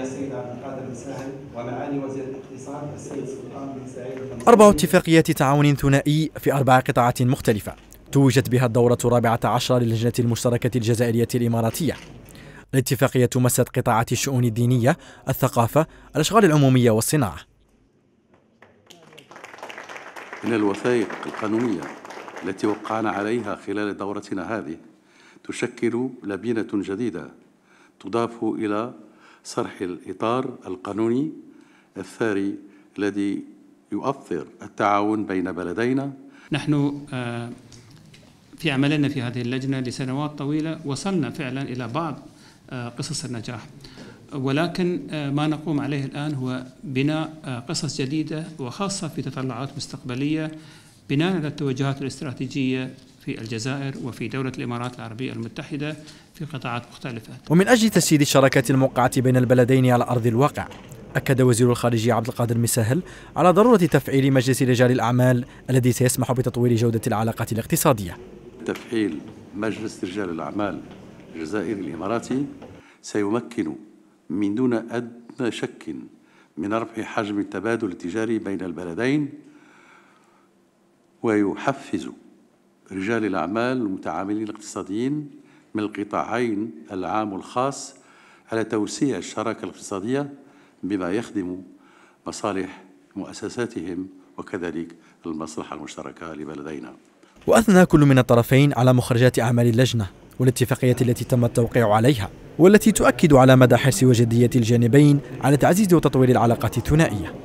السيد عبد القادر ومعالي وزير الاقتصاد السيد سلطان بن سعيد أربع اتفاقيات تعاون ثنائي في أربع قطاعات مختلفة توجت بها الدورة الرابعة عشر للجنة المشتركة الجزائرية الإماراتية الاتفاقية مست قطاعات الشؤون الدينية، الثقافة، الأشغال العمومية والصناعة. من الوثائق القانونية التي وقعنا عليها خلال دورتنا هذه تشكل لبينة جديدة تضاف إلى صرح الإطار القانوني الثاري الذي يؤثر التعاون بين بلدينا نحن آه، في عملنا في هذه اللجنة لسنوات طويلة وصلنا فعلا إلى بعض آه، قصص النجاح ولكن آه، ما نقوم عليه الآن هو بناء قصص جديدة وخاصة في تطلعات مستقبلية بناء على التوجهات الاستراتيجية في الجزائر وفي دولة الإمارات العربية المتحدة في قطاعات مختلفة ومن أجل تسييد الشراكات الموقعة بين البلدين على أرض الواقع أكد وزير الخارجية عبد القادر مسهل على ضرورة تفعيل مجلس رجال الأعمال الذي سيسمح بتطوير جودة العلاقات الاقتصادية تفعيل مجلس رجال الأعمال الجزائري الإماراتي سيمكن من دون أدنى شك من رفع حجم التبادل التجاري بين البلدين ويحفز رجال الأعمال والمتعاملين الاقتصاديين من القطاعين العام والخاص على توسيع الشراكة الاقتصادية بما يخدم مصالح مؤسساتهم وكذلك المصلحة المشتركة لبلدينا وأثنى كل من الطرفين على مخرجات أعمال اللجنة والاتفاقية التي تم التوقيع عليها والتي تؤكد على مدى حرص وجدية الجانبين على تعزيز وتطوير العلاقات الثنائية